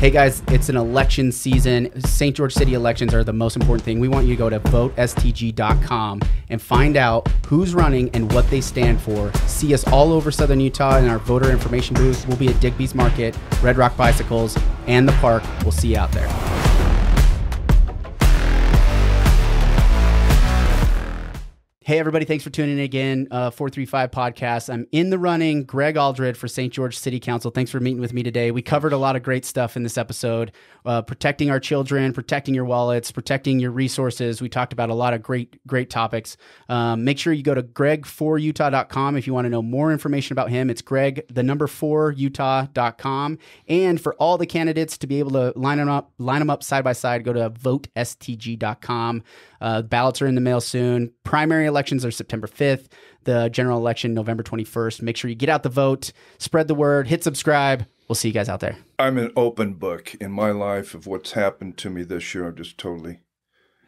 hey guys, it's an election season. St. George City elections are the most important thing. We want you to go to votestg.com and find out who's running and what they stand for. See us all over Southern Utah in our voter information booth. We'll be at Digby's Market, Red Rock Bicycles, and the park. We'll see you out there. Hey, everybody, thanks for tuning in again. Uh, 435 Podcast. I'm in the running, Greg Aldred for St. George City Council. Thanks for meeting with me today. We covered a lot of great stuff in this episode uh, protecting our children, protecting your wallets, protecting your resources. We talked about a lot of great, great topics. Um, make sure you go to greg4utah.com if you want to know more information about him. It's greg, the number 4utah.com. And for all the candidates to be able to line them up, line them up side by side, go to votestg.com. Uh, ballots are in the mail soon. Primary elections are September 5th, the general election, November 21st. Make sure you get out the vote, spread the word, hit subscribe. We'll see you guys out there. I'm an open book in my life of what's happened to me this year. I'm just totally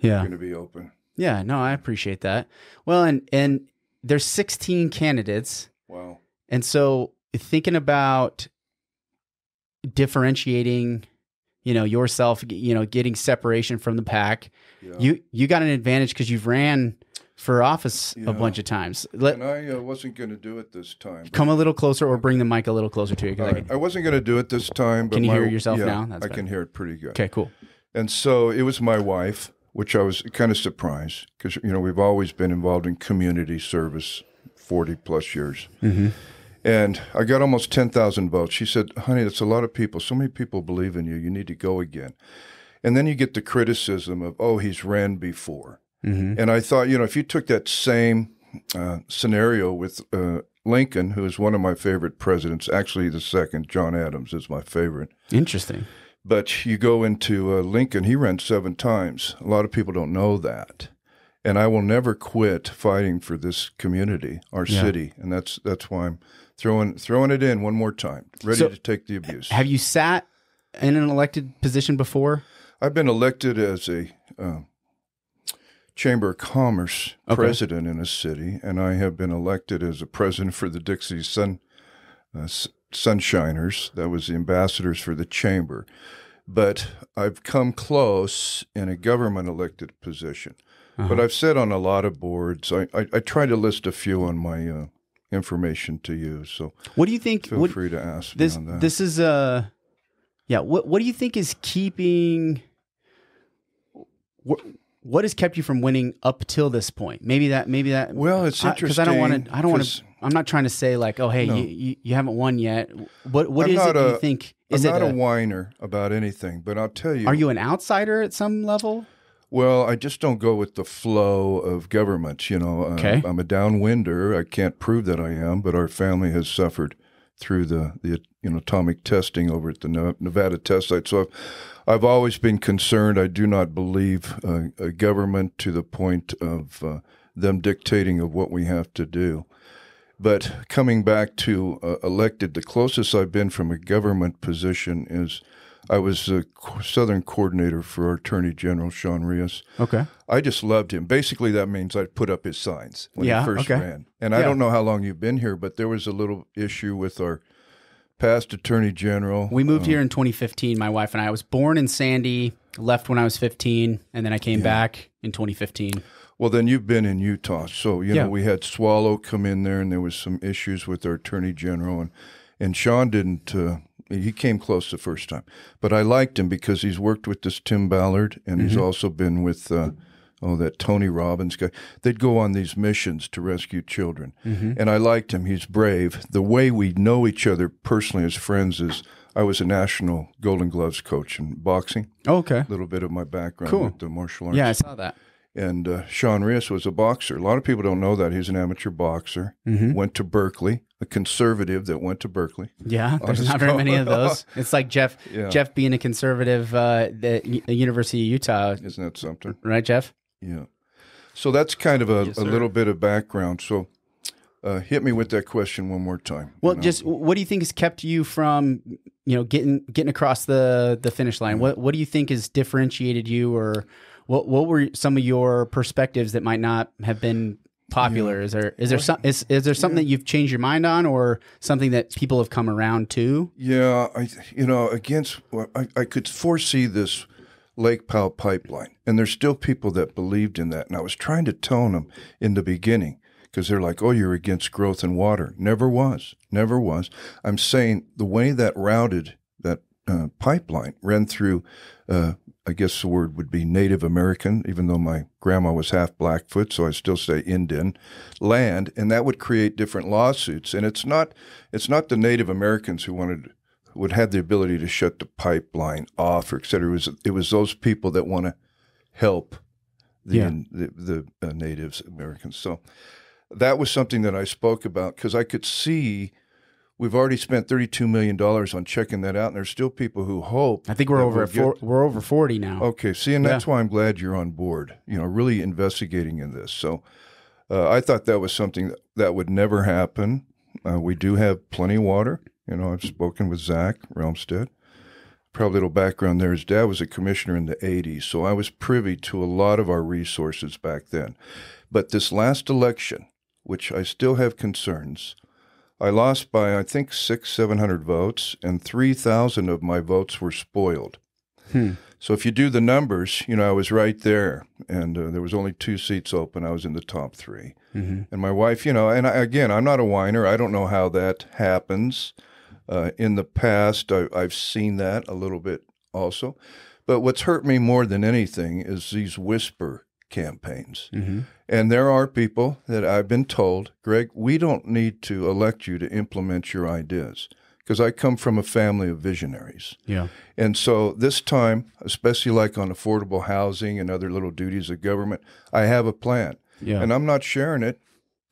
yeah. going to be open. Yeah, no, I appreciate that. Well, and and there's 16 candidates. Wow. And so thinking about differentiating you know yourself you know getting separation from the pack yeah. you you got an advantage because you've ran for office yeah. a bunch of times Let, and i uh, wasn't going to do it this time come a little closer or bring the mic a little closer to you right. I, can, I, wasn't going to do it this time but can you my, hear yourself yeah, now That's i better. can hear it pretty good okay cool and so it was my wife which i was kind of surprised because you know we've always been involved in community service 40 plus years mm-hmm. And I got almost 10,000 votes. She said, honey, that's a lot of people. So many people believe in you. You need to go again. And then you get the criticism of, oh, he's ran before. Mm-hmm. And I thought, you know, if you took that same uh, scenario with uh, Lincoln, who is one of my favorite presidents, actually the second, John Adams is my favorite. Interesting. But you go into uh, Lincoln, he ran seven times. A lot of people don't know that. And I will never quit fighting for this community, our yeah. city. And that's, that's why I'm throwing throwing it in one more time, ready so, to take the abuse. Have you sat in an elected position before? I've been elected as a uh, chamber of commerce okay. president in a city, and I have been elected as a president for the Dixie Sun uh, Sunshiners. That was the ambassadors for the chamber. But I've come close in a government elected position. Uh -huh. But uh-huh. I've sat on a lot of boards. I, I, I try to list a few on my uh, information to you. So what do you think? Feel what, free to ask. This this is a uh, yeah. What what do you think is keeping? What what has kept you from winning up till this point? Maybe that maybe that. Well, it's interesting because I, don't want to. I don't want to. I'm not trying to say like, oh hey, no. you, you, you haven't won yet. What what is it? A, you think? Is I'm it not a, a whiner about anything, but I'll tell you. Are you an outsider at some level? Well, I just don't go with the flow of government. You know, uh, okay. I'm, a downwinder. I can't prove that I am, but our family has suffered through the, the you know atomic testing over at the Nevada test site. So I've, I've always been concerned. I do not believe uh, a government to the point of uh, them dictating of what we have to do. But coming back to uh, elected, the closest I've been from a government position is I was the Southern coordinator for our Attorney General Sean Rios. Okay. I just loved him. Basically, that means I put up his signs when yeah, he first okay. ran. And yeah. I don't know how long you've been here, but there was a little issue with our past Attorney General. We moved um, here in 2015. My wife and I. I was born in Sandy, left when I was 15, and then I came yeah. back in 2015. Well, then you've been in Utah, so you know we had Swallow come in there, and there was some issues with our Attorney General, and and Sean didn't. Uh, he came close the first time, but I liked him because he's worked with this Tim Ballard, and mm-hmm. he's also been with uh, oh that Tony Robbins guy. They'd go on these missions to rescue children, mm-hmm. and I liked him. He's brave. The way we know each other personally as friends is. I was a national Golden Gloves coach in boxing. Oh, okay. A little bit of my background cool. with the martial arts. Yeah, I saw that and uh, Sean Rios was a boxer. A lot of people don't know that he's an amateur boxer. Mm-hmm. Went to Berkeley, a conservative that went to Berkeley. Yeah, there's not very many of those. It's like Jeff yeah. Jeff being a conservative uh, at University of Utah. Isn't that something? Right, Jeff? Yeah. So that's kind of a, yes, a little bit of background. So uh, hit me with that question one more time. Well, you know? just what do you think has kept you from you know getting getting across the the finish line? Mm. What what do you think has differentiated you or what what were some of your perspectives that might not have been popular? Yeah. Is there is there some is, is there something yeah. that you've changed your mind on, or something that people have come around to? Yeah, I you know against I, I could foresee this Lake Powell pipeline, and there's still people that believed in that, and I was trying to tone them in the beginning because they're like, oh, you're against growth in water. Never was, never was. I'm saying the way that routed that uh, pipeline ran through uh, I guess the word would be Native American, even though my grandma was half Blackfoot, so I still say Indian land, and that would create different lawsuits. And it's not it's not the Native Americans who wanted would have the ability to shut the pipeline off or et cetera. It was, it was those people that want to help the yeah. the, the uh, Americans. So that was something that I spoke about because I could see We've already spent thirty-two million dollars on checking that out, and there's still people who hope. I think we're over we'll we we're over we will we are over 40 now. Okay, see, and that's why I'm glad you're on board. You know, really investigating in this. So, uh, I thought that was something that would never happen. Uh, we do have plenty of water. You know, I've spoken with Zach Realmstead. Probably a little background there. His dad was a commissioner in the 80s, so I was privy to a lot of our resources back then. But this last election, which I still have concerns, I lost by, I think, six, 700 votes, and 3,000 of my votes were spoiled. Hmm. So if you do the numbers, you know, I was right there, and uh, there was only two seats open. I was in the top 3 mm-hmm. and my wife, you know, and I, again, I'm not a whiner. I don't know how that happens. Uh, in the past, I, I've seen that a little bit also, but what's hurt me more than anything is these whisper campaigns. Mm-hmm. And there are people that I've been told, Greg, we don't need to elect you to implement your ideas because I come from a family of visionaries. Yeah. And so this time, especially like on affordable housing and other little duties of government, I have a plan. Yeah. And I'm not sharing it.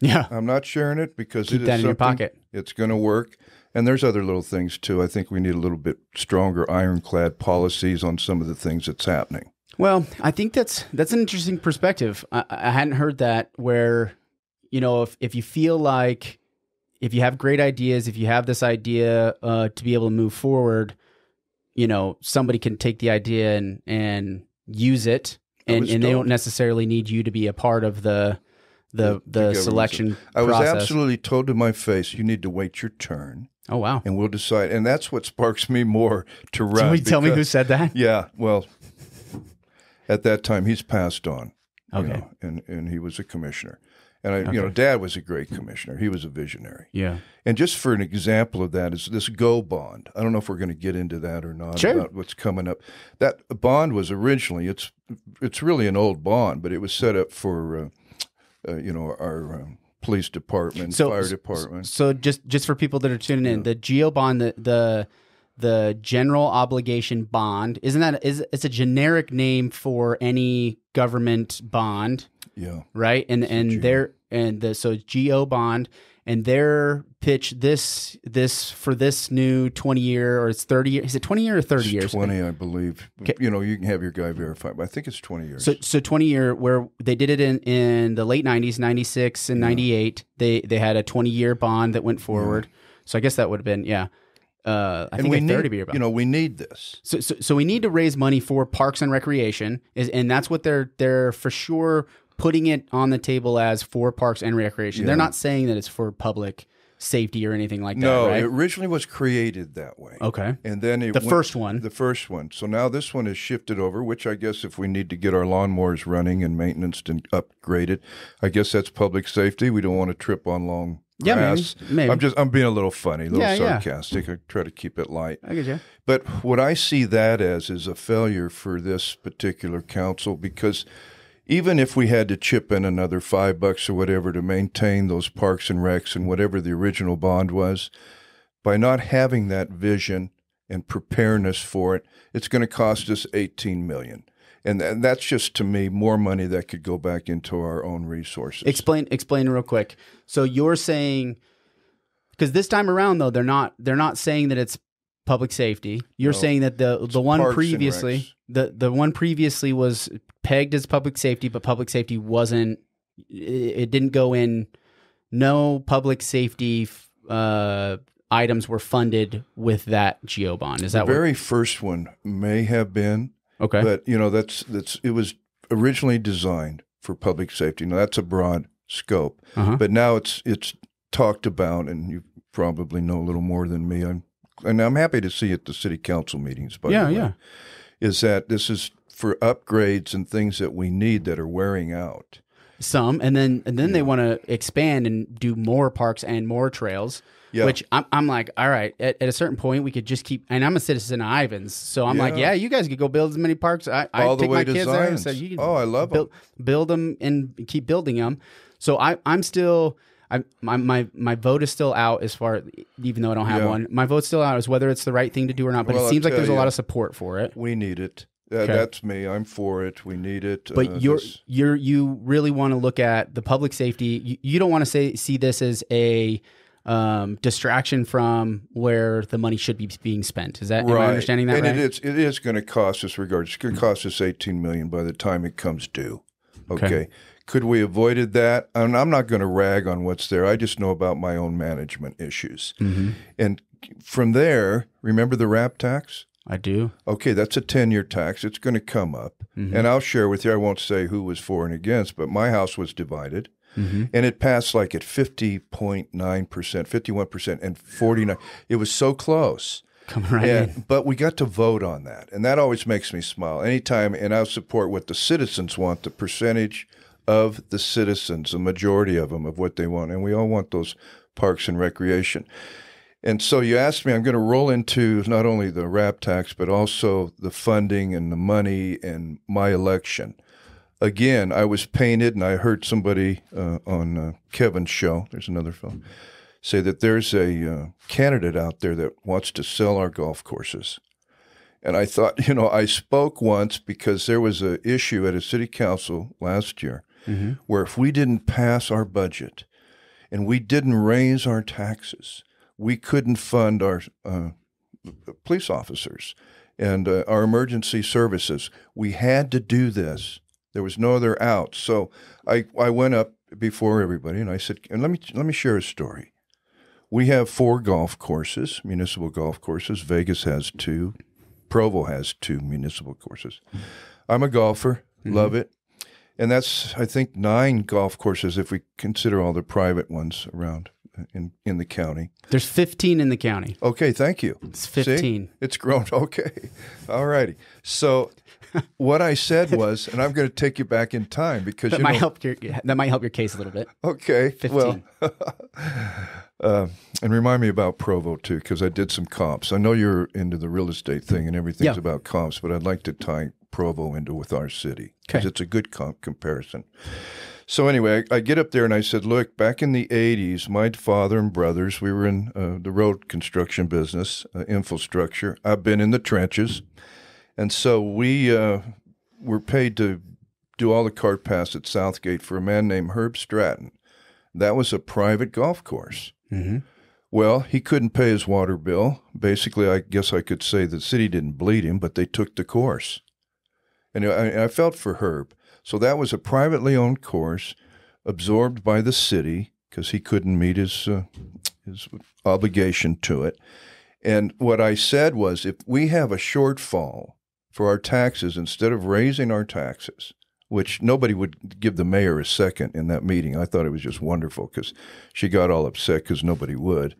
Yeah. I'm not sharing it because Keep that in your pocket. It's going to work. And there's other little things too. I think we need a little bit stronger ironclad policies on some of the things that's happening. Well, I think that's that's an interesting perspective. I, I hadn't heard that where you know if if you feel like if you have great ideas, if you have this idea uh, to be able to move forward, you know somebody can take the idea and and use it, and, and they don't necessarily need you to be a part of the the the selection. I was process. absolutely told to my face, "You need to wait your turn." Oh wow! And we'll decide. And that's what sparks me more to run. tell me who said that. Yeah, well, at that time. He's passed on. Okay. You know, and, and he was a commissioner. And I, okay. you know, Dad was a great commissioner. He was a visionary. Yeah. And just for an example of that is this Go bond. I don't know if we're going to get into that or not sure. about what's coming up. That bond was originally it's it's really an old bond, but it was set up for uh, uh, you know our um, police department, so, fire department. So just just for people that are tuning in, yeah. the Geo bond, the the the general obligation bond. Isn't that is it's a generic name for any government bond? Yeah. Right? And it's and their and the so GO bond and their pitch this this for this new 20 year or it's 30 year is it 20 year or 30 it's years 20 i believe okay. you know you can have your guy verify but i think it's 20 years so so 20 year where they did it in in the late 90s 96 and yeah. 98 they they had a 20 year bond that went forward yeah. so i guess that would have been yeah uh, I and think we need, You know, we need this. So, so, so we need to raise money for parks and recreation, is, and that's what they're they're for sure putting it on the table as for parks and recreation. Yeah. They're not saying that it's for public safety or anything like that. No, right? it originally was created that way. Okay, and then the went, first one, the first one. So now this one is shifted over, which I guess if we need to get our lawnmowers running and maintenance and upgraded, I guess that's public safety. We don't want to trip on long yeah, grass. Maybe, maybe, I'm just I'm being a little funny, a little yeah, sarcastic. Yeah. I try to keep it light. I get you. But what I see that as is a failure for this particular council because even if we had to chip in another five bucks or whatever to maintain those parks and recs and whatever the original bond was, by not having that vision and preparedness for it, it's going to cost us 18 million and, and that's just to me more money that could go back into our own resources. Explain explain real quick. So you're saying because this time around though they're not they're not saying that it's public safety. You're no, saying that the the one previously the the one previously was pegged as public safety, but public safety wasn't. It didn't go in. No public safety uh, items were funded with that geo bond. Is that the very what? first one may have been? Okay. But you know that's that's it was originally designed for public safety. Now that's a broad scope, uh-huh. but now it's it's talked about, and you probably know a little more than me. I'm and I'm happy to see at the city council meetings. but yeah, yeah, is that this is for upgrades and things that we need that are wearing out. Some and then and then yeah. they want to expand and do more parks and more trails yeah. which I'm, I'm like, all right, at, at, a certain point, we could just keep, and I'm a citizen of Ivans. So I'm yeah. like, yeah, you guys could go build as many parks. I, I the take way my to kids there. So you can oh, I love build, them. build them and keep building them. So I, I'm still, I, my, my, my vote is still out as far, even though I don't have yeah. one, my vote's still out as whether it's the right thing to do or not, but well, it seems like there's you, a lot of support for it. We need it. Uh, That's me. I'm for it. We need it. But uh, you're this... you're you really want to look at the public safety. You, you don't want to say see this as a um, distraction from where the money should be being spent. Is that right. am I understanding that and right? it is it is going to cost us regard. It's going to cost us eighteen million by the time it comes due. Okay. okay. Could we avoided that? And I'm not going to rag on what's there. I just know about my own management issues. Mm-hmm. And from there, remember the RAP tax? I do. Okay, that's a 10 year tax. It's going to come up. Mm-hmm. And I'll share with you, I won't say who was for and against, but my house was divided. Mm-hmm. And it passed like at 50.9%, 51%, and 49 It was so close. right and, in. But we got to vote on that. And that always makes me smile. Anytime, and I support what the citizens want, the percentage of the citizens, the majority of them, of what they want. And we all want those parks and recreation. And so you asked me, I'm going to roll into not only the RAP tax, but also the funding and the money and my election again, I was painted, and I heard somebody uh, on uh, Kevin's show. There's another film say that there's a uh, candidate out there that wants to sell our golf courses. And I thought, you know, I spoke once because there was an issue at a city council last year mm-hmm. where if we didn't pass our budget and we didn't raise our taxes, we couldn't fund our uh, police officers and uh, our emergency services. We had to do this. There was no other out. So I, I went up before everybody and I said, and let me, let me share a story. We have four golf courses, municipal golf courses. Vegas has two, Provo has two municipal courses. I'm a golfer, mm-hmm. love it. And that's, I think, nine golf courses if we consider all the private ones around uh, in, in the county. There's 15 in the county. Okay, thank you. It's 15. See? It's grown. Okay, all righty. So what I said was, and I'm going to take you back in time because that might know, help your that might help your case a little bit. Okay, 15. well, uh, um, and remind me about Provo too because I did some comps. I know you're into the real estate thing and everything's yeah. about comps, but I'd like to tie Provo into with our city because okay. it's a good comp comparison. So anyway, I, I, get up there and I said, "Look, back in the '80s, my father and brothers, we were in uh, the road construction business, uh, infrastructure. I've been in the trenches." Mm-hmm. And so we uh, were paid to do all the cart paths at Southgate for a man named Herb Stratton. That was a private golf course. Mm-hmm. Well, he couldn't pay his water bill. Basically, I guess I could say the city didn't bleed him, but they took the course. And I, I felt for Herb. So that was a privately owned course absorbed by the city because he couldn't meet his, uh, his obligation to it. And what I said was if we have a shortfall for our taxes instead of raising our taxes, which nobody would give the mayor a second in that meeting. I thought it was just wonderful because she got all upset because nobody would.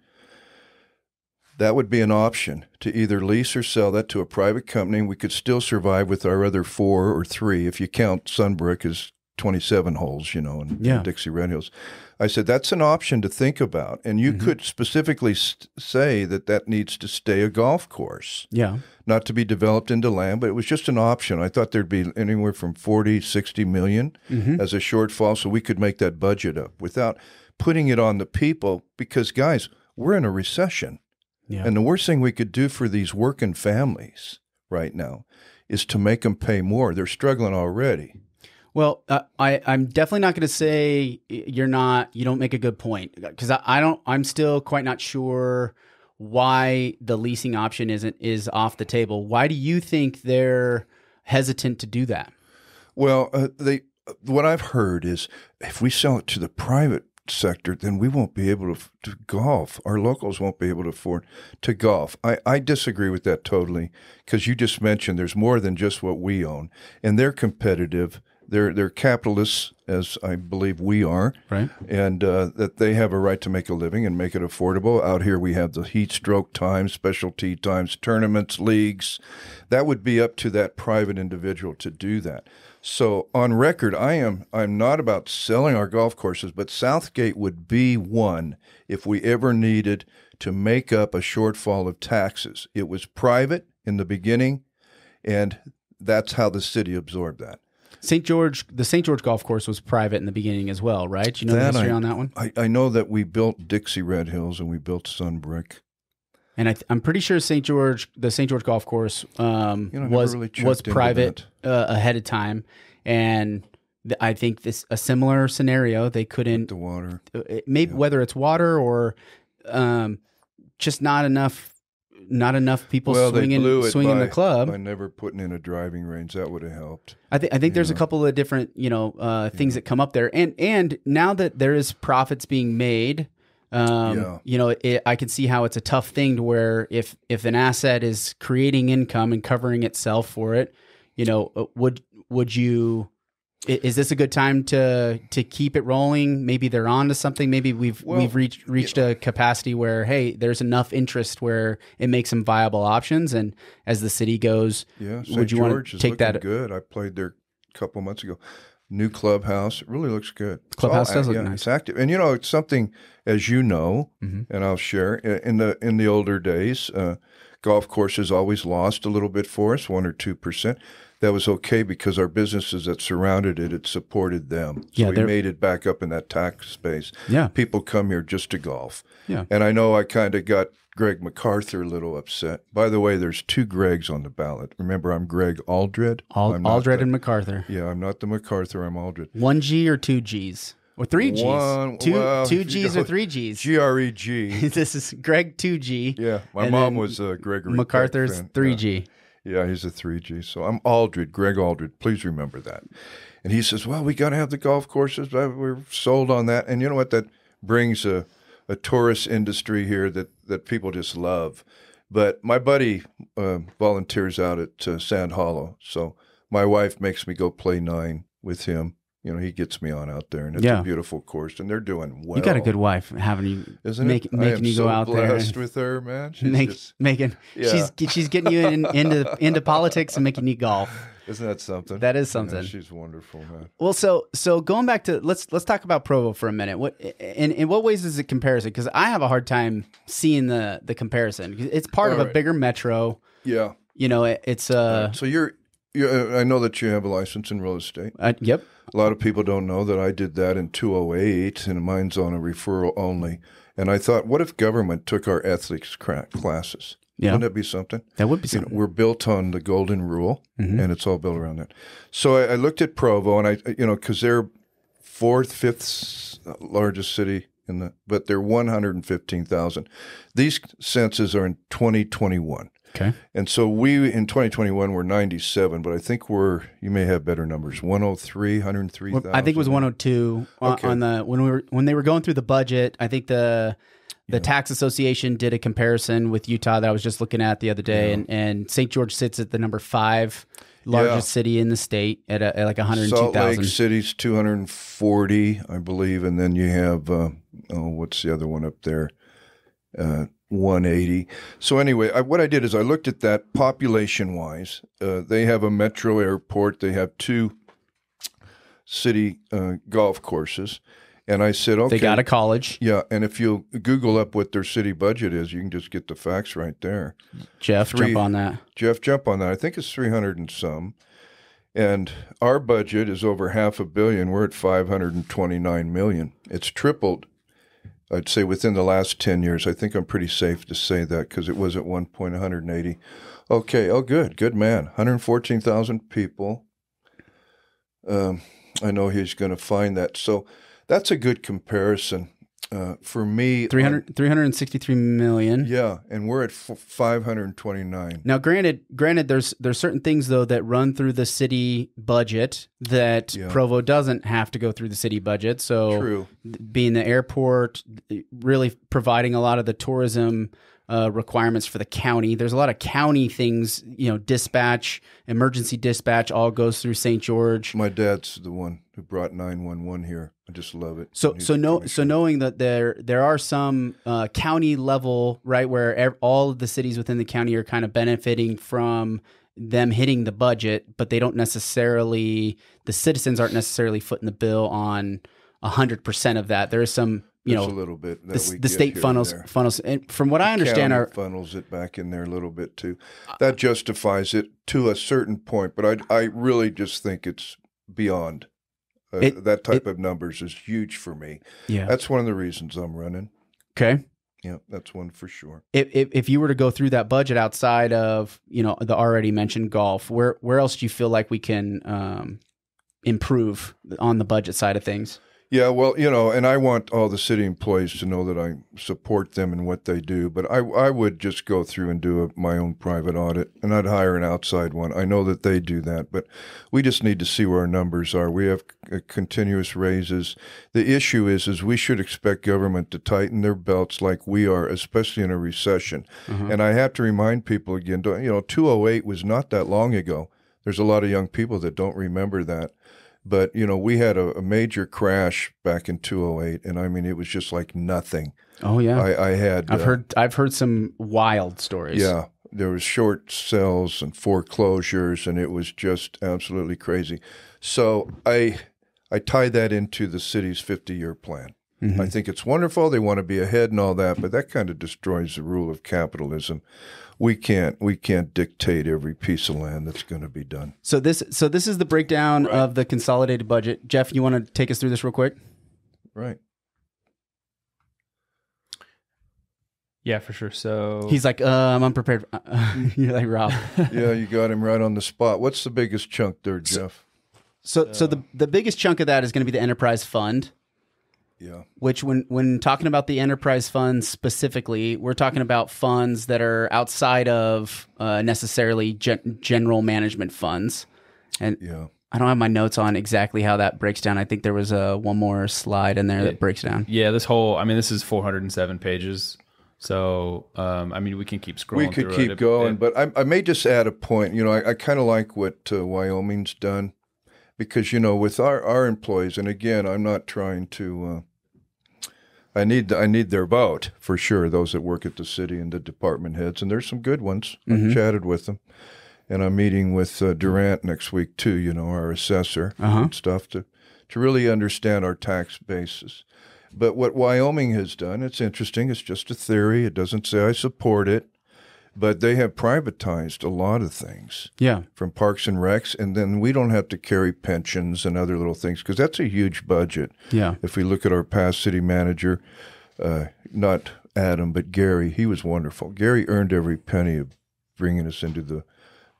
That would be an option to either lease or sell that to a private company. We could still survive with our other four or three, if you count Sunbrook as 27 holes, you know, and, yeah. and Dixie Red Hills. I said, that's an option to think about. And you mm-hmm. could specifically st- say that that needs to stay a golf course. Yeah not to be developed into land, but it was just an option. I thought there'd be anywhere from 40, 60 million mm-hmm. as a shortfall so we could make that budget up without putting it on the people because, guys, we're in a recession. Yeah. And the worst thing we could do for these working families right now is to make them pay more. They're struggling already. Well, uh, I, I'm definitely not going to say you're not, you don't make a good point because I, I don't, I'm still quite not sure – why the leasing option isn't is off the table. Why do you think they're hesitant to do that? Well, uh, they what I've heard is if we sell it to the private sector, then we won't be able to, to golf. Our locals won't be able to afford to golf. I, I disagree with that totally because you just mentioned there's more than just what we own, and they're competitive they're they're capitalists, as I believe we are, right? And uh, that they have a right to make a living and make it affordable. Out here, we have the heat stroke times, specialty times, tournaments, leagues. That would be up to that private individual to do that. So on record, I am I'm not about selling our golf courses, but Southgate would be one if we ever needed to make up a shortfall of taxes. It was private in the beginning, and that's how the city absorbed that. St. George, the St. George golf course was private in the beginning as well, right? You know that the history I, on that one? I, I know that we built Dixie Red Hills and we built Sunbrick. And I am pretty sure St. George, the St. George golf course um, you know, was, really was private uh, ahead of time. And I think this a similar scenario. They couldn't With the water, maybe yeah. whether it's water or um, just not enough not enough people well, swinging swinging by, the club. By never putting in a driving range, that would have helped. I think I think there's know? a couple of different you know uh, things yeah. that come up there, and and now that there is profits being made. Um, yeah. you know, it, I can see how it's a tough thing to where if if an asset is creating income and covering itself for it, you know, uh, would would you is this a good time to to keep it rolling? Maybe they're on to something. Maybe we've well, we've reached reached a capacity where hey, there's enough interest where it makes some viable options. And as the city goes, yeah, St. would you George want to take that? Good. I played there a couple months ago. New clubhouse it really looks good. Clubhouse does I, look yeah, nice. It's active, and you know it's something as you know, mm-hmm. and I'll share in the in the older days. Uh, golf courses always lost a little bit for us, one or two percent that was okay because our businesses that surrounded it, it supported them. So yeah, we made it back up in that tax space. Yeah. People come here just to golf. Yeah. And I know I kind of got Greg MacArthur a little upset. By the way, there's two Gregs on the ballot. Remember, I'm Greg Aldred. I'm Aldred the, and MacArthur. Yeah, I'm not the MacArthur. I'm Aldred. One G or two Gs? Or three G's? One, two, well, two G's or three G's? G R E G. this is Greg 2G. Yeah, my mom was a Gregory. MacArthur's 3G. Yeah, he's a 3G. So I'm Aldred, Greg Aldred. Please remember that. And he says, Well, we got to have the golf courses. We're sold on that. And you know what? That brings a, a tourist industry here that, that people just love. But my buddy uh, volunteers out at uh, Sand Hollow. So my wife makes me go play nine with him you know, he gets me on out there, and it's yeah. a beautiful course, and they're doing well. You got a good wife, having you, isn't make, it? Making you so go out there, with her, man. She's make, just, making yeah. she's she's getting you in, into into politics and making you golf. Isn't that something? That is something. You she's wonderful, man. Well, so so going back to let's let's talk about Provo for a minute. What in in what ways is it comparison? Because I have a hard time seeing the the comparison. It's part All of right. a bigger metro. Yeah. You know, it, it's uh. Right. So you're yeah, uh, I know that you have a license in real estate. Uh, yep. A lot of people don't know that I did that in 2008, and mine's on a referral only. And I thought, what if government took our ethics classes? Yeah. Wouldn't that be something? That would be something. You know, we're built on the golden rule, mm-hmm. and it's all built around that. So I, I looked at Provo, and I, you know, because they're fourth, fifth largest city in the, but they're 115,000. These censuses are in 2021. Okay. And so we in 2021 were 97, but I think we're you may have better numbers 103, 103. I think it was 102 okay. on the when we were when they were going through the budget. I think the the yeah. tax association did a comparison with Utah that I was just looking at the other day, yeah. and and St. George sits at the number five largest yeah. city in the state at, a, at like 102,000. Salt Lake City's 240, I believe, and then you have uh, oh, what's the other one up there? Uh, 180. So anyway, I, what I did is I looked at that population wise. Uh, they have a metro airport. They have two city uh, golf courses. And I said, okay. They got a college. Yeah. And if you Google up what their city budget is, you can just get the facts right there. Jeff, Three, jump on that. Jeff, jump on that. I think it's 300 and some. And our budget is over half a billion. We're at 529 million. It's tripled I'd say within the last 10 years. I think I'm pretty safe to say that because it was at one point 180. Okay. Oh, good. Good man. 114,000 people. Um, I know he's going to find that. So that's a good comparison. Uh, for me, 300, 363 million. Yeah, and we're at f- 529. Now, granted, granted, there's there's certain things though that run through the city budget that yeah. Provo doesn't have to go through the city budget. So, True. Th- being the airport, really providing a lot of the tourism uh, requirements for the county. There's a lot of county things, you know, dispatch, emergency dispatch, all goes through St. George. My dad's the one who brought 911 here. I just love it. So, so no, so knowing that there there are some uh, county level right where ev- all of the cities within the county are kind of benefiting from them hitting the budget, but they don't necessarily the citizens aren't necessarily footing the bill on hundred percent of that. There is some you know a little bit the, the state funnels and funnels and from what I understand our funnels it back in there a little bit too. Uh, that justifies it to a certain point, but I I really just think it's beyond uh, it, that type it, of numbers is huge for me. Yeah, that's one of the reasons I'm running. Okay. Yeah, that's one for sure. If, if, if you were to go through that budget outside of you know the already mentioned golf, where where else do you feel like we can um, improve on the budget side of things? Yeah, well, you know, and I want all the city employees to know that I support them and what they do, but I, I would just go through and do a, my own private audit, and I'd hire an outside one. I know that they do that, but we just need to see where our numbers are. We have c- uh, continuous raises. The issue is, is we should expect government to tighten their belts like we are, especially in a recession. Mm-hmm. And I have to remind people again, you know, 208 was not that long ago. There's a lot of young people that don't remember that but you know, we had a, a major crash back in 2008, and I mean, it was just like nothing. Oh yeah, I, I had. I've uh, heard. I've heard some wild stories. Yeah, there was short sales and foreclosures, and it was just absolutely crazy. So I, I tie that into the city's 50-year plan. Mm-hmm. I think it's wonderful. They want to be ahead and all that, but that kind of destroys the rule of capitalism, we can't we can't dictate every piece of land that's going to be done. So this so this is the breakdown right. of the consolidated budget. Jeff, you want to take us through this real quick? Right. Yeah, for sure. So he's like, uh, I'm unprepared. You're like Rob. yeah, you got him right on the spot. What's the biggest chunk there, Jeff? So, so, so the the biggest chunk of that is going to be the enterprise fund. Yeah. Which, when when talking about the enterprise funds specifically, we're talking about funds that are outside of uh, necessarily gen- general management funds. And yeah. I don't have my notes on exactly how that breaks down. I think there was a uh, one more slide in there that breaks down. Yeah, this whole I mean this is 407 pages. So um, I mean we can keep scrolling. We could keep it. going, it, but I, I, may just add a point. You know, I, I kind of like what uh, Wyoming's done because you know with our our employees, and again, I'm not trying to uh, I need I need their vote for sure. Those that work at the city and the department heads, and there's some good ones. Mm-hmm. i chatted with them, and I'm meeting with uh, Durant next week too. You know, our assessor uh-huh. and stuff to to really understand our tax basis. But what Wyoming has done, it's interesting. It's just a theory. It doesn't say I support it but they have privatized a lot of things. Yeah. From parks and recs. And then we don't have to carry pensions and other little things because that's a huge budget. Yeah. If we look at our past city manager, uh, not Adam, but Gary, he was wonderful. Gary earned every penny of bringing us into the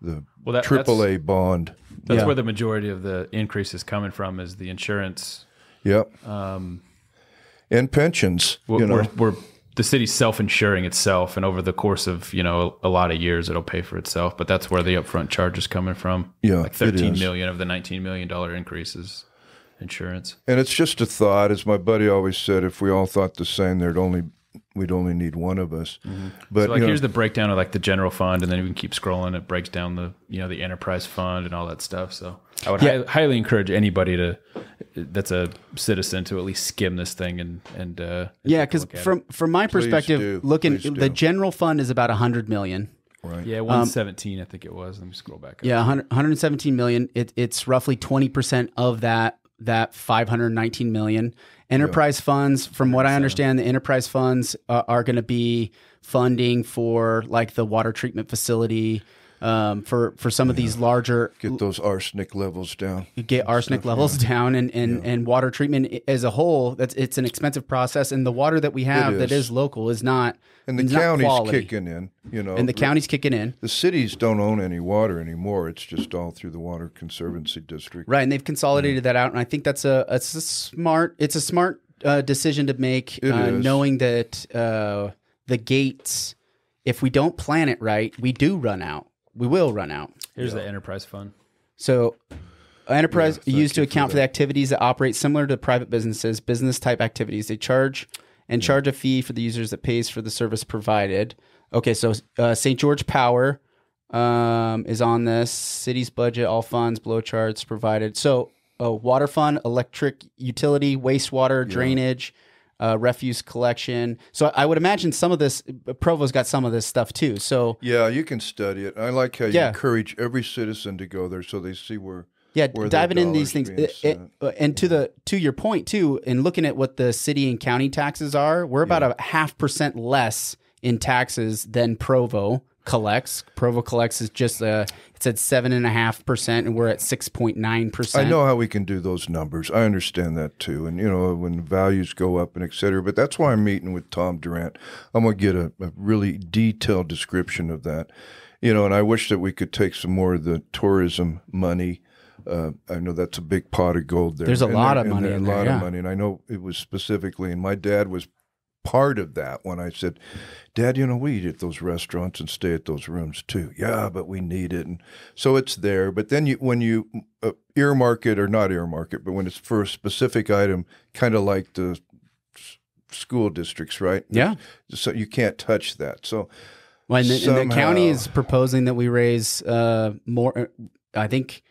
the well, that, AAA bond. That's yeah. where the majority of the increase is coming from is the insurance. Yep. Um, and pensions. We're, you know. we're, we're the city's self-insuring itself and over the course of you know a, a, lot of years it'll pay for itself but that's where the upfront charge is coming from yeah like 13 million of the 19 million dollar increases insurance and it's just a thought as my buddy always said if we all thought the same there'd only we'd only need one of us. Mm-hmm. But so like, here's know, the breakdown of like the general fund, and then we can keep scrolling. It breaks down the you know the enterprise fund and all that stuff. So I would yeah. hi- highly encourage anybody to that's a citizen to at least skim this thing and and uh, yeah, because from it. from my perspective, looking the general fund is about a hundred million. Right. Yeah, 117, um, I think it was. Let me scroll back. Up. Yeah, 100, 117 million. It, it's roughly 20% of that that 519 million. Enterprise yeah. funds, from what I understand, the enterprise funds uh, are going to be funding for like the water treatment facility um, for for some yeah. of these larger get those arsenic levels down get arsenic stuff, levels yeah. down and and, yeah. and water treatment as a whole that's it's an expensive process and the water that we have is. that is local is not and the county's quality. kicking in you know and the, the county's kicking in the cities don't own any water anymore it's just all through the water conservancy district right and they've consolidated that out and i think that's a it's a smart it's a smart uh, decision to make uh, knowing that uh, the gates if we don't plan it right, we do run out. We will run out. Here's the enterprise fund. So enterprise Yeah, so used to account for the activities that operate similar to private businesses, business type activities. They charge and charge a fee for the users that pays for the service provided. Okay, so uh, St. George Power um, is on this city's budget, all funds, blow charts provided. So, uh, water fund, electric utility, wastewater, drainage, uh, refuse collection. So I would imagine some of this Provo's got some of this stuff too. So yeah, you can study it. I like how you encourage every citizen to go there so they see where. Yeah, where diving in these things, it, uh, and to the to your point too, in looking at what the city and county taxes are, we're about yeah. a half percent less in taxes than Provo collects. Provo collects is just a it's at seven and a half percent, and we're at six point nine percent. I know how we can do those numbers. I understand that too, and you know when values go up and et cetera. But that's why I'm meeting with Tom Durant. I'm gonna get a, a really detailed description of that. You know, and I wish that we could take some more of the tourism money. Uh, I know that's a big pot of gold there. There's a and lot there, of money. There, a lot yeah. of money, and I know it was specifically. And my dad was part of that when I said, Dad, you know, we eat at those restaurants and stay at those rooms too. Yeah, but we need it. And so it's there. But then you, when you uh, earmark it or not earmark it, but when it's for a specific item, kind of like the s- school districts, right? Yeah. So you can't touch that. So. Well, and the, somehow... and the county is proposing that we raise uh, more. Uh, I think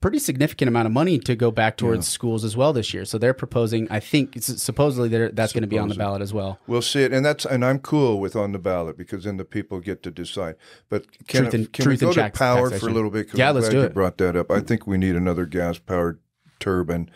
pretty significant amount of money to go back towards yeah. schools as well this year. So they're proposing, I think, supposedly that's going to be on the ballot as well. We'll see it, and that's and I'm cool with on the ballot because then the people get to decide. But can, truth and, can truth we go to tax, power taxation. for a little bit? Yeah, i let's do it. Brought that up. I think we need another gas powered turbine.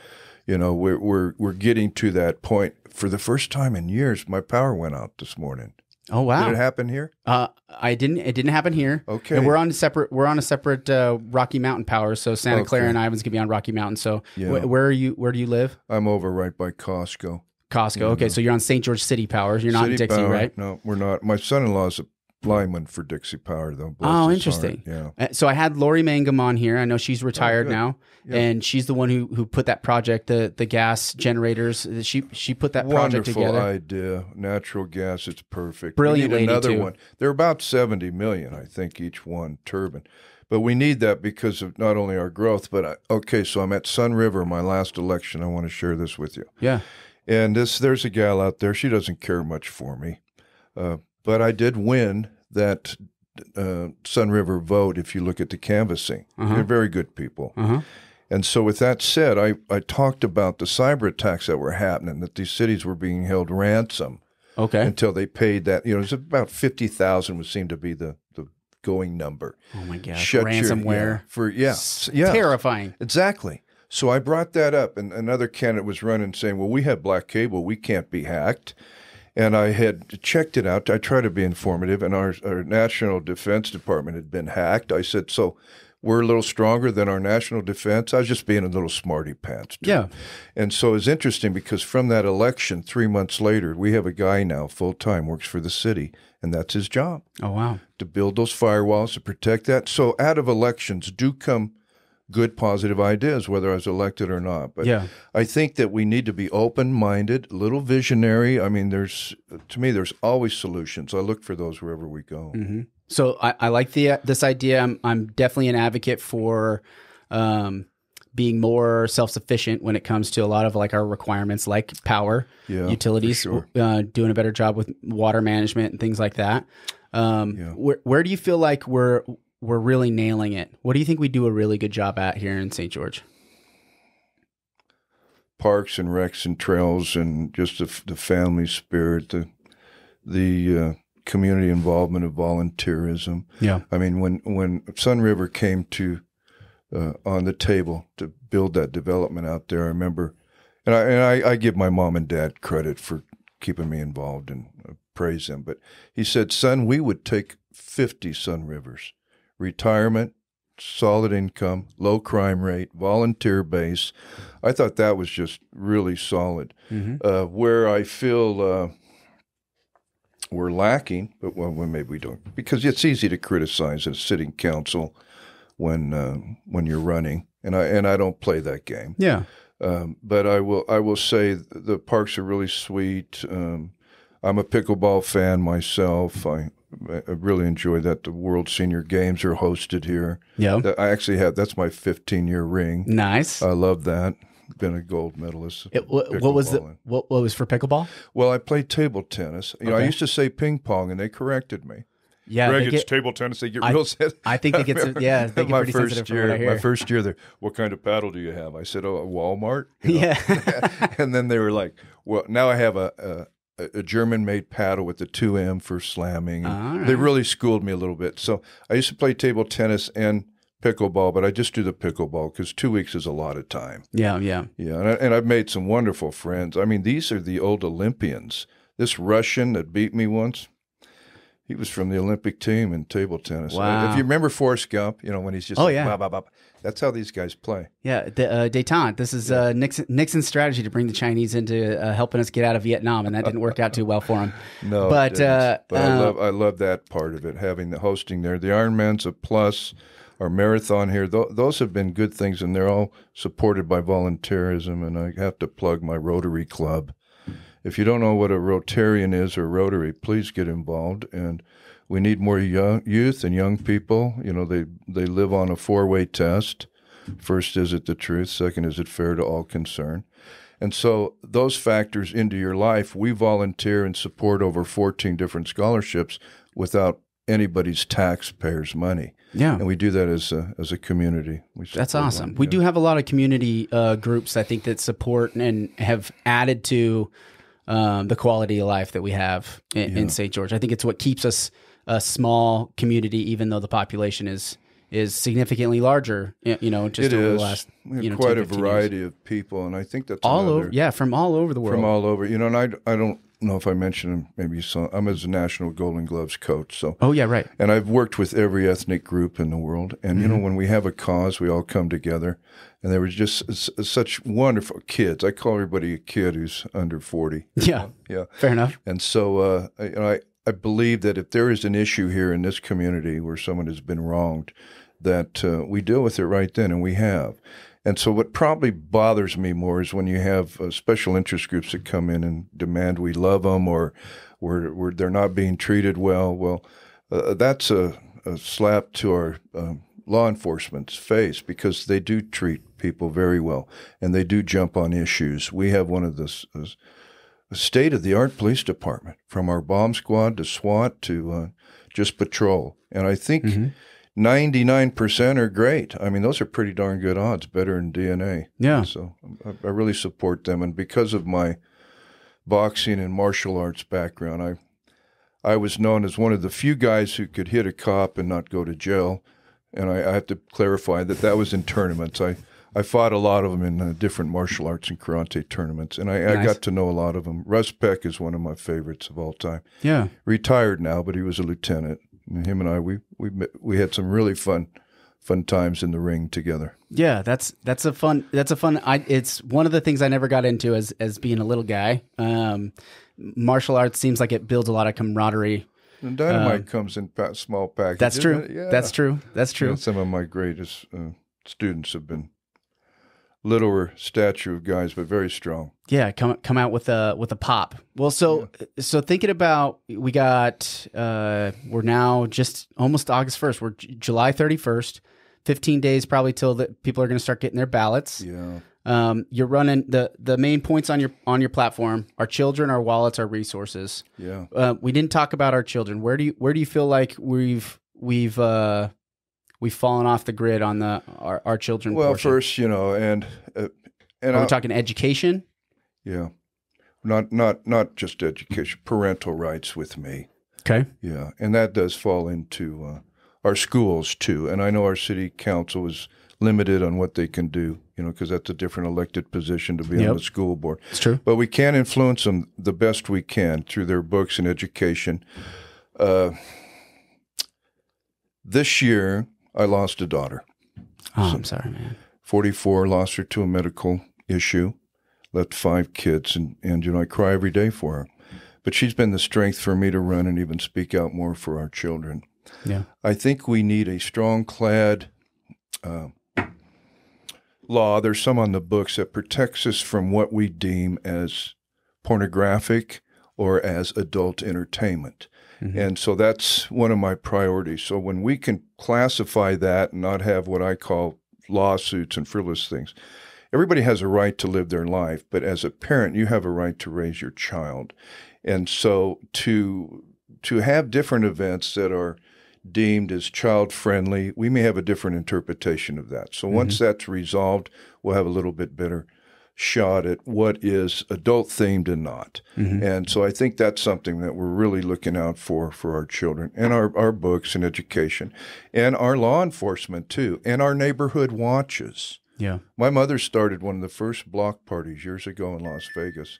You know, we're we're we're getting to that point for the first time in years. My power went out this morning. Oh wow! Did it happen here? Uh, I didn't. It didn't happen here. Okay. And we're on separate. We're on a separate uh, Rocky Mountain power. So Santa okay. Clara and Ivan's gonna be on Rocky Mountain. So yeah. wh- where are you? Where do you live? I'm over right by Costco. Costco. Yeah, okay, no. so you're on St. George City power. You're not City in Dixie, power. right? No, we're not. My son-in-law's a lineman for Dixie Power, though. Oh, interesting. Heart. Yeah. Uh, so I had Lori Mangum on here. I know she's oh, retired oh, now, yeah. and she's the one who who put that project, the the gas generators. Uh, she she put that Wonderful project together. idea. Natural gas. It's perfect. Brilliant. another too. one. They're about seventy million, I think, each one turbine. But we need that because of not only our growth, but I, okay. So I'm at Sun River, my last election. I want to share this with you. Yeah. And this, there's a gal out there. She doesn't care much for me. Uh, but I did win that uh, Sun River vote if you look at the canvassing. Uh-huh. They're very good people. Uh-huh. And so, with that said, I, I talked about the cyber attacks that were happening, that these cities were being held ransom. Okay. Until they paid that, you know, it's about fifty thousand would seem to be the the going number. Oh my gosh! Shut Ransomware your, for yeah, S- yeah, terrifying. Exactly. So I brought that up, and another candidate was running saying, "Well, we have black cable; we can't be hacked." and I had checked it out. I try to be informative, and our, our National Defense Department had been hacked. I said, so we're a little stronger than our national defense. I was just being a little smarty pants. Yeah. And so it's interesting because from that election, three months later, we have a guy now full time works for the city, and that's his job. Oh wow. To build those firewalls to protect that. So out of elections do come good positive ideas, whether I was elected or not. But yeah. I think that we need to be open minded, a little visionary. I mean, there's to me, there's always solutions. I look for those wherever we go. Mm-hmm. So I, I, like the this idea. I'm I'm definitely an advocate for. Um, being more self-sufficient when it comes to a lot of like our requirements like power yeah, utilities sure. uh, doing a better job with water management and things like that um, yeah. where, where do you feel like we're we're really nailing it. What do you think we do a really good job at here in St. George? Parks and recs and trails and just the, the family spirit, the the uh, community involvement of volunteerism. Yeah, I mean when when Sun River came to uh, on the table to build that development out there, I remember, and I and I, I give my mom and dad credit for keeping me involved and praise them. But he said, "Son, we would take fifty Sun Rivers." retirement, solid income, low crime rate, volunteer base. I thought that was just really solid. Mm-hmm. Uh, where I feel uh, we're lacking, but well, maybe we don't, because it's easy to criticize a sitting council when uh, when you're running, and I and I don't play that game. Yeah. Um, but I will I will say the parks are really sweet. Um, I'm a pickleball fan myself. I, I really enjoy that the World Senior Games are hosted here. Yeah, I actually had that's my 15 year ring. Nice, I love that. Been a gold medalist. It, what, what, was the what, what was for pickleball? Well, I played table tennis. You okay. know, I used to say ping pong, and they corrected me. Yeah, Greg, it's table tennis. They get I, real sensitive. I think they get some, yeah. They get my first year, my first year there. What kind of paddle do you have? I said, oh, a Walmart. You know? Yeah. and then they were like, well, now I have a, a German made paddle with the 2M for slamming. Right. They really schooled me a little bit. So I used to play table tennis and pickleball, but I just do the pickleball because two weeks is a lot of time. Yeah, yeah. Yeah. And, I, and I've made some wonderful friends. I mean, these are the old Olympians. This Russian that beat me once, he was from the Olympic team in table tennis. Wow. If you remember Forrest Gump, you know, when he's just, oh, yeah. Bop, bop, bop. That's how these guys play. Yeah, the, uh, detente. This is uh, Nixon, Nixon's strategy to bring the Chinese into uh, helping us get out of Vietnam, and that didn't work out too well for him. no, but, uh, but I, uh, love, I love that part of it, having the hosting there. The Ironman's a plus. Our marathon here, th- those have been good things, and they're all supported by volunteerism. And I have to plug my Rotary Club if you don't know what a Rotarian is or Rotary, please get involved. And we need more young, youth and young people. You know, they, they live on a four way test. First, is it the truth? Second, is it fair to all concerned? And so, those factors into your life, we volunteer and support over 14 different scholarships without anybody's taxpayers' money. Yeah, and we do that as a as a community. That's awesome. we yeah. do have a lot of community uh, groups I think that support and have added to um, the quality of life that we have in, yeah. in St. George. I think it's what keeps us a small community, even though the population is is significantly larger. You know, just it over is. the last you know, quite 10, a variety years. of people, and I think that's all another, over. Yeah, from all over the world. From all over, you know, and I I don't know if I mentioned maybe some. I'm as a national Golden Gloves coach, so oh yeah, right. And I've worked with every ethnic group in the world, and mm-hmm. you know mm-hmm. when we have a cause, we all come together, and there was just such wonderful kids. I call everybody a kid who's under forty. Yeah, yeah, fair enough. And so uh, I, you know, I I believe that if there is an issue here in this community where someone has been wronged, that uh, we deal with it right then, and we have. And so, what probably bothers me more is when you have uh, special interest groups that come in and demand we love them or we're, we're they're not being treated well. Well, uh, uh that's a, a, slap to our um, law enforcement's face because they do treat people very well and they do jump on issues. We have one of the uh, state of the art police department from our bomb squad to SWAT to uh, just patrol. And I think. Mm-hmm 99% are great. I mean, those are pretty darn good odds, better than DNA. Yeah. So um, I, I really support them. And because of my boxing and martial arts background, I, I was known as one of the few guys who could hit a cop and not go to jail. And I, I have to clarify that that was in tournaments. I, I fought a lot of them in uh, different martial arts and karate tournaments, and I, nice. I, got to know a lot of them. Russ Peck is one of my favorites of all time. Yeah. Retired now, but he was a lieutenant. And him and I, we we we had some really fun fun times in the ring together. Yeah, that's that's a fun that's a fun. I it's one of the things I never got into as as being a little guy. Um, martial arts seems like it builds a lot of camaraderie. And dynamite um, comes in small packages. That's true. Yeah. That's true. That's true. some of my greatest uh, students have been littler stature of guys, but very strong. Yeah, come come out with a with a pop. Well, so yeah. so thinking about we got uh, we're now just almost August first. We're J- July thirty first. Fifteen days probably till that people are going to start getting their ballots. Yeah. Um, you're running the the main points on your on your platform. Our children, our wallets, our resources. Yeah. Uh, we didn't talk about our children. Where do you where do you feel like we've we've uh, we've fallen off the grid on the our, our children. Well, portion. first, you know, and uh, and are I, we talking education? Yeah, not not not just education, parental rights with me. Okay. Yeah, and that does fall into uh, our schools too. And I know our city council is limited on what they can do, you know, because that's a different elected position to be yep. on the school board. It's true. But we can influence them the best we can through their books and education. Uh, this year, I lost a daughter. Oh, so I'm sorry, man. 44, lost her to a medical issue, left five kids, and, and, you know, I cry every day for her. But she's been the strength for me to run and even speak out more for our children. Yeah. I think we need a strong clad uh, law. There's some on the books that protects us from what we deem as pornographic or as adult entertainment. Mm-hmm. And so that's one of my priorities. So when we can classify that and not have what I call lawsuits and frivolous things, everybody has a right to live their life, but as a parent, you have a right to raise your child. And so to to have different events that are deemed as child friendly, we may have a different interpretation of that. So once mm-hmm. that's resolved, we'll have a little bit better shot at what is adult themed and not. Mm-hmm. And so I think that's something that we're really looking out for for our children and our, our books and education and our law enforcement too and our neighborhood watches. Yeah. My mother started one of the first block parties years ago in Las Vegas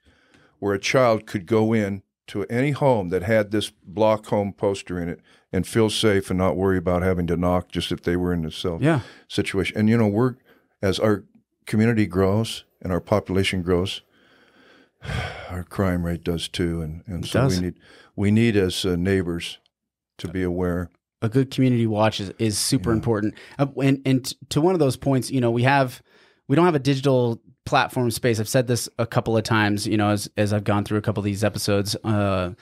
where a child could go in to any home that had this block home poster in it and feel safe and not worry about having to knock just if they were in a cell yeah. situation. And you know, we're as our community grows and our population grows, our crime rate does too, and and so does. we need we need as uh, neighbors to be aware. A good community watch is, is super yeah. important. Uh, and and to one of those points, you know, we have we don't have a digital platform space. I've said this a couple of times, you know, as as I've gone through a couple of these episodes. Uh,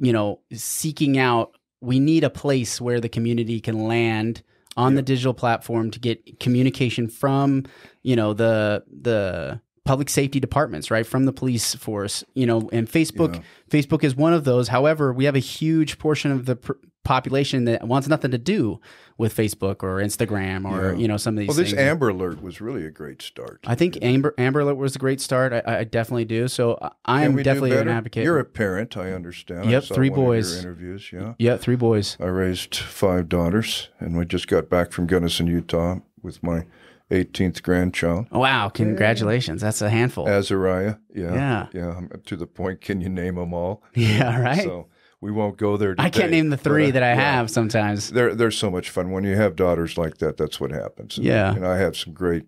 you know, seeking out we need a place where the community can land on yep. the digital platform to get communication from you know the the public safety departments right from the police force you know and facebook yeah. facebook is one of those however we have a huge portion of the pr- population that wants nothing to do with facebook or instagram or yeah. you know some of these well this things. amber alert was really a great start i think amber amber alert was a great start i, I definitely do so i am definitely an advocate you're a parent i understand yep I three boys interviews yeah yeah three boys i raised five daughters and we just got back from gunnison utah with my 18th grandchild. Wow, congratulations. That's a handful. Azariah. Yeah. Yeah. Yeah. to the point, can you name them all? Yeah, right. So we won't go there. Today, I can't name the three I, that I yeah, have sometimes. They're, they're so much fun. When you have daughters like that, that's what happens. And, yeah. And I have some great,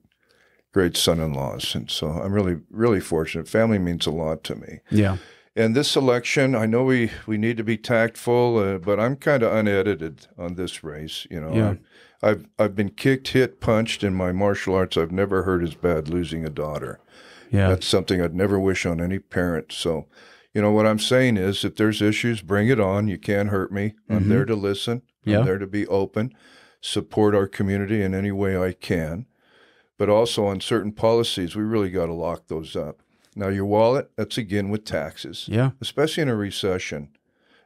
great son in laws. And so I'm really, really fortunate. Family means a lot to me. Yeah. And this election, I know we, we need to be tactful, uh, but I'm kind of unedited on this race. You know, yeah. I've I've been kicked, hit, punched in my martial arts. I've never heard as bad losing a daughter. Yeah, that's something I'd never wish on any parent. So, you know what I'm saying is, if there's issues, bring it on. You can't hurt me. Mm-hmm. I'm there to listen. Yeah. I'm there to be open, support our community in any way I can. But also on certain policies, we really got to lock those up. Now, your wallet, that's again with taxes. Yeah. Especially in a recession.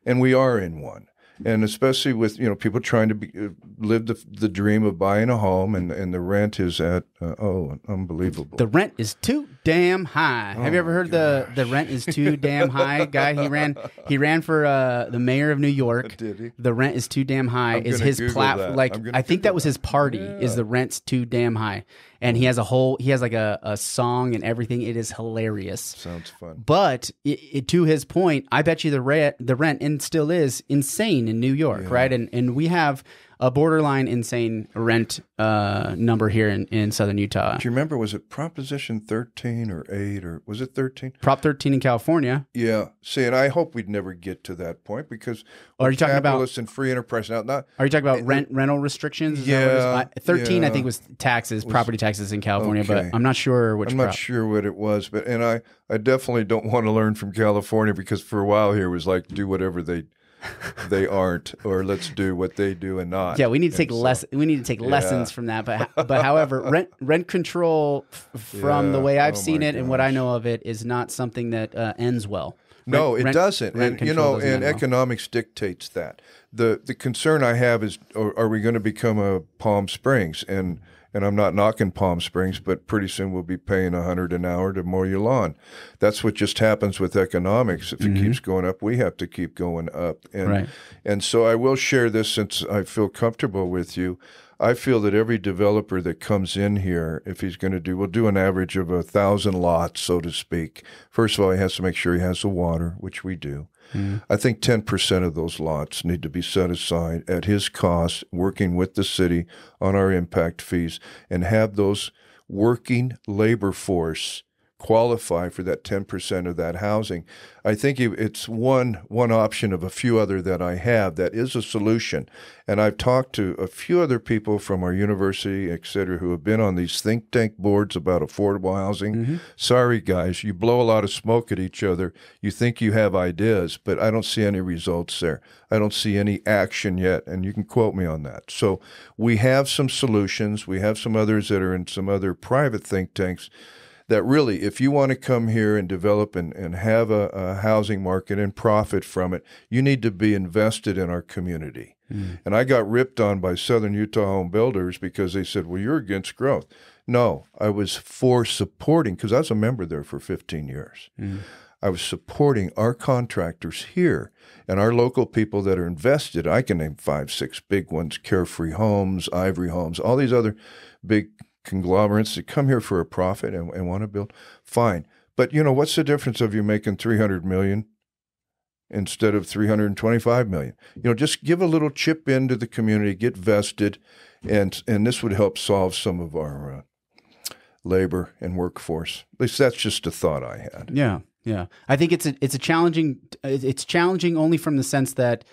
And we are in one and especially with you know people trying to be, uh, live the, the dream of buying a home and, and the rent is at uh, oh unbelievable the rent is two damn high. Have you oh ever heard gosh. the the rent is too damn high guy? He ran he ran for uh, the mayor of New York. Did he? The rent is too damn high I'm is his platform. Like I think that, that was his party. Yeah. Is the rent's too damn high? And he has a whole he has like a, a song and everything. It is hilarious. Sounds fun. But it, it, to his point, I bet you the rent the rent and still is insane in New York, yeah. right? And and we have a borderline insane rent uh, number here in, in southern Utah. Do you remember? Was it Proposition 13 or 8 or was it 13? Prop 13 in California. Yeah. See, and I hope we'd never get to that point because are you talking about and free enterprise now? Not, are you talking about it, rent rental restrictions? yeah. 13, yeah, I think, was taxes, was, property taxes in California, okay. but I'm not sure which. I'm prop. not sure what it was, but and I I definitely don't want to learn from California because for a while here it was like do whatever they they aren't, or let's do what they do and not. Yeah, we need to take less. we need to take yeah. lessons from that. But but however, rent rent control, f- from yeah. the way I've oh seen it gosh. and what I know of it, is not something that uh, ends well. No, rent, it doesn't. and you know, and economics well. dictates that. the The concern I have is, are, are we going to become a Palm Springs? And and I'm not knocking Palm Springs, but pretty soon we'll be paying a hundred an hour to mow your lawn. That's what just happens with economics. If it mm-hmm. keeps going up, we have to keep going up. And right. and so I will share this since I feel comfortable with you. I feel that every developer that comes in here, if he's going to do, we'll do an average of a thousand lots, so to speak. First of all, he has to make sure he has the water, which we do. Mm. I think 10% of those lots need to be set aside at his cost, working with the city on our impact fees, and have those working labor force qualify for that 10% of that housing. I think it's one one option of a few other that I have that is a solution. And I've talked to a few other people from our university, et cetera, who have been on these think tank boards about affordable housing. Mm-hmm. Sorry, guys, you blow a lot of smoke at each other. You think you have ideas, but I don't see any results there. I don't see any action yet. And you can quote me on that. So we have some solutions. We have some others that are in some other private think tanks that really, if you want to come here and develop and, and have a, a housing market and profit from it, you need to be invested in our community. Mm. And I got ripped on by Southern Utah Home Builders because they said, well, you're against growth. No, I was for supporting, because I was a member there for 15 years. Mm. I was supporting our contractors here and our local people that are invested. I can name five, six big ones Carefree Homes, Ivory Homes, all these other big conglomerates that come here for a profit and, and want to build, fine. But you know, what's the difference of you making 300 million instead of 325 million? You know, just give a little chip into the community, get vested, and and this would help solve some of our uh, labor and workforce. At least that's just a thought I had. Yeah, yeah. I think it's a it's a challenging it's challenging only from the sense that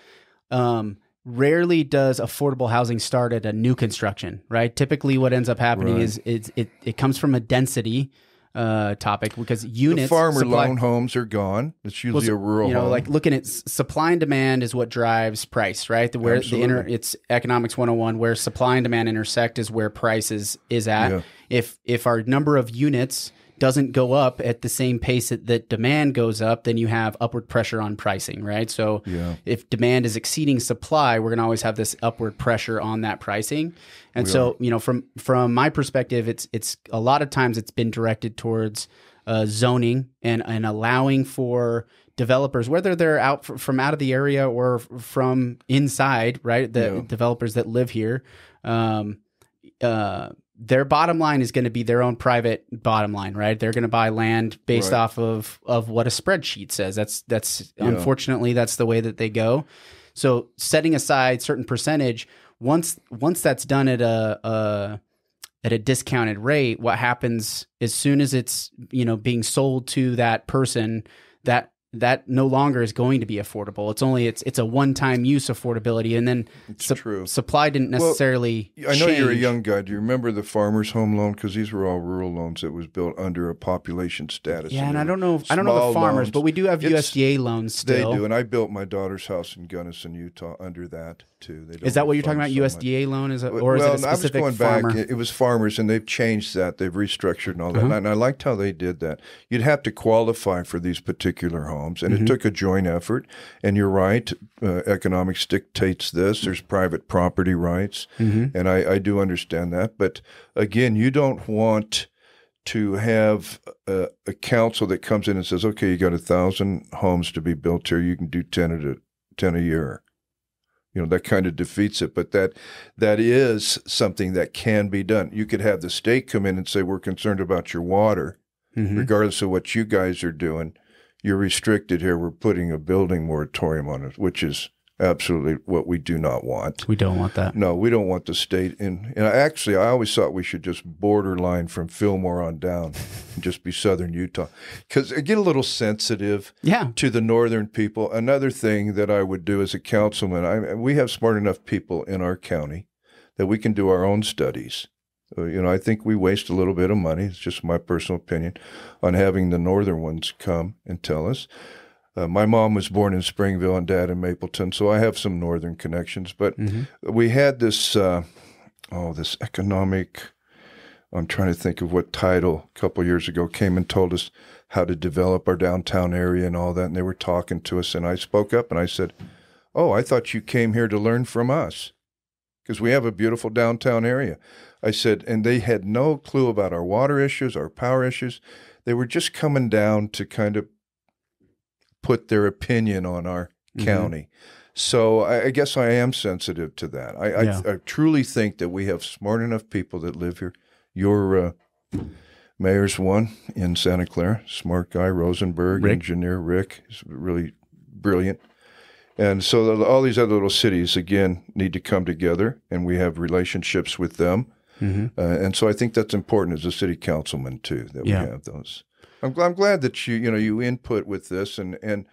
um, rarely does affordable housing start at a new construction, right? Typically, what ends up happening right. is it, it it comes from a density uh, topic because units the farmer supply, loan homes are gone. It's usually well, a rural, you know, home. like looking at supply and demand is what drives price, right? The where Absolutely. the inner it's economics 101 where supply and demand intersect is where prices is, is at. Yeah. If if our number of units doesn't go up at the same pace that, that demand goes up, then you have upward pressure on pricing, right? So yeah. if demand is exceeding supply, we're going to always have this upward pressure on that pricing. And we so, are. you know, from from my perspective, it's it's a lot of times it's been directed towards uh, zoning and and allowing for developers, whether they're out f- from out of the area or f- from inside, right? The yeah. developers that live here, um, uh, their bottom line is going to be their own private bottom line, right? They're going to buy land based right. off of of what a spreadsheet says. That's that's yeah. unfortunately that's the way that they go. So setting aside certain percentage, once once that's done at a, a at a discounted rate, what happens as soon as it's you know being sold to that person, that that no longer is going to be affordable. It's only it's it's a one time use affordability, and then su- supply didn't necessarily. Well, I know change. you're a young guy. Do you remember the farmers' home loan? Because these were all rural loans that was built under a population status. Yeah, and, and I don't know I don't know the farmers, loans. but we do have it's, USDA loans. Still. They do, and I built my daughter's house in Gunnison, Utah, under that to. is that what you're talking about? So USDA much. loan is, a, or well, is it a specific I was going farmer? back. It was farmers, and they've changed that. They've restructured and all that. Uh-huh. And I liked how they did that. You'd have to qualify for these particular homes, and mm-hmm. it took a joint effort. And you're right, uh, economics dictates this. There's private property rights, mm-hmm. and I, I do understand that. But again, you don't want to have a, a, council that comes in and says, "Okay, you got a thousand homes to be built here. You can do ten at a, ten a year." you know that kind of defeats it but that that is something that can be done you could have the state come in and say we're concerned about your water mm-hmm. regardless of what you guys are doing you're restricted here we're putting a building moratorium on it which is absolutely what we do not want. We don't want that. No, we don't want the state. And, and actually, I always thought we should just borderline from Fillmore on down, just be southern Utah, because I get a little sensitive yeah. to the northern people. Another thing that I would do as a councilman, I, we have smart enough people in our county that we can do our own studies. Uh, you know, I think we waste a little bit of money. It's just my personal opinion on having the northern ones come and tell us. Uh, my mom was born in Springville and dad in Mapleton, so I have some northern connections. But mm-hmm. we had this, uh, oh, this economic. I'm trying to think of what title a couple years ago came and told us how to develop our downtown area and all that. And they were talking to us, and I spoke up and I said, "Oh, I thought you came here to learn from us." because we have a beautiful downtown area. I said, and they had no clue about our water issues, our power issues. They were just coming down to kind of put their opinion on our mm-hmm. county. So I, I, guess I am sensitive to that. I, yeah. I, I, truly think that we have smart enough people that live here. Your uh, mayor's one in Santa Clara, smart guy Rosenberg, Rick. engineer Rick, is really brilliant. And so all these other little cities again need to come together, and we have relationships with them. Mm-hmm. Uh, and so I think that's important as a city councilman too that yeah. we have those. I'm, I'm glad that you you know you input with this and and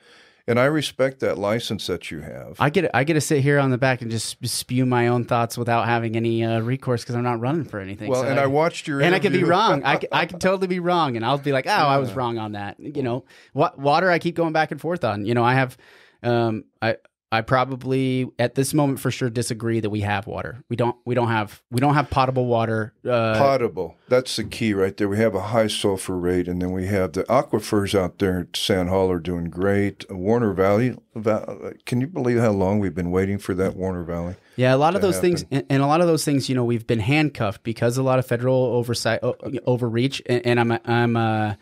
and I respect that license that you have. I get I get to sit here on the back and just spew my own thoughts without having any uh, recourse because I'm not running for anything. Well, so and I, I, watched your and I could be wrong. I, I could totally be wrong, and I'll be like, oh, yeah. I was wrong on that. You know, what water I keep going back and forth on. You know, I have um, I I probably at this moment for sure disagree that we have water. We don't. We don't have. We don't have potable water. Uh, potable. That's the key right there. We have a high sulfur rate, and then we have the aquifers out there at Sand Hall are doing great. Warner Valley. Can you believe how long we've been waiting for that Warner Valley? Yeah, a lot of those happen. things, and a lot of those things. You know, we've been handcuffed because a lot of federal oversight overreach, and, and I'm I'm. Uh,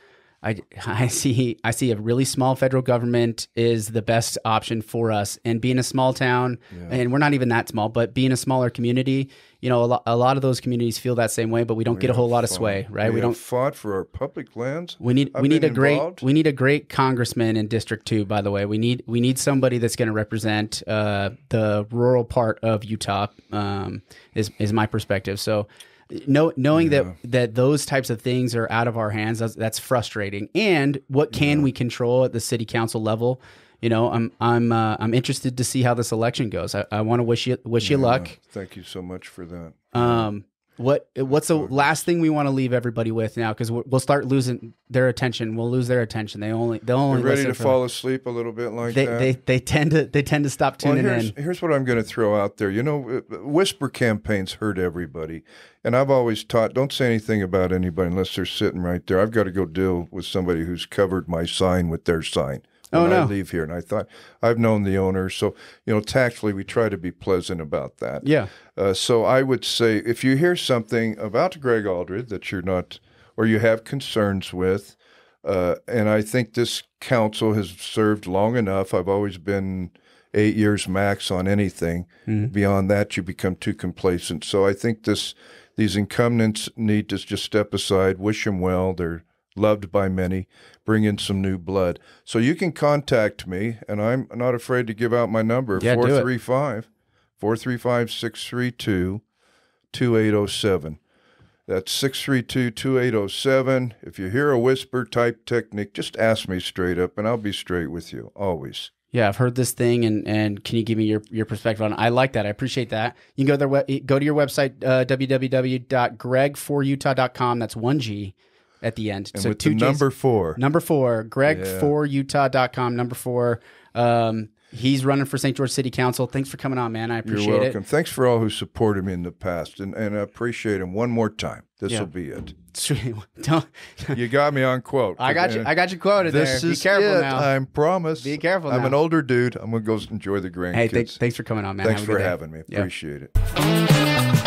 I, I see I see a really small federal government is the best option for us. And being a small town, yeah. and we're not even that small, but being a smaller community, you know, a, lo- a lot of those communities feel that same way, but we don't we get a whole lot of sway, right? We, we don't fought for our public lands. We need I've we need a involved. great we need a great congressman in District Two. By the way, we need we need somebody that's going to represent uh, the rural part of Utah. Um, is is my perspective. So know, knowing yeah. that that those types of things are out of our hands that's, that's frustrating and what can yeah. we control at the city council level you know i'm i'm uh, i'm interested to see how this election goes i, I want to wish you wish yeah. you luck thank you so much for that um what what's the last thing we want to leave everybody with now? Because we'll start losing their attention. We'll lose their attention. They only they only are ready to fall asleep a little bit like they, that. They they tend to they tend to stop tuning well, here's, in. Here's what I'm going to throw out there. You know, uh, whisper campaigns hurt everybody, and I've always taught don't say anything about anybody unless they're sitting right there. I've got to go deal with somebody who's covered my sign with their sign when oh, no. I leave here. And I thought I've known the owner, so you know, tactfully we try to be pleasant about that. Yeah. Uh, so I would say if you hear something about Greg Aldred that you're not or you have concerns with, uh, and I think this council has served long enough. I've always been eight years max on anything. Mm-hmm. Beyond that, you become too complacent. So I think this these incumbents need to just step aside, wish them well. They're loved by many, bring in some new blood. So you can contact me, and I'm not afraid to give out my number 435 435 632 2807. That's 632 2807. If you hear a whisper type technique, just ask me straight up, and I'll be straight with you always. Yeah, I've heard this thing, and, and can you give me your, your perspective on it? I like that. I appreciate that. You can go, there, go to your website, uh, www.greg4utah.com. That's 1G at the end. And so two number four. Number four, Greg yeah. for Utah.com, number four. Um, he's running for St. George City Council. Thanks for coming on, man. I appreciate it. You're welcome. It. Thanks for all who supported me in the past, and, and I appreciate him one more time. This will be it. you got me on quote. I got you. I got you quoted this there. Be careful it. now. I'm promise. Be careful. I'm an older dude. I'm gonna go enjoy the grandkids. Hey, th thanks for coming on, man. Thanks for having me. Appreciate it.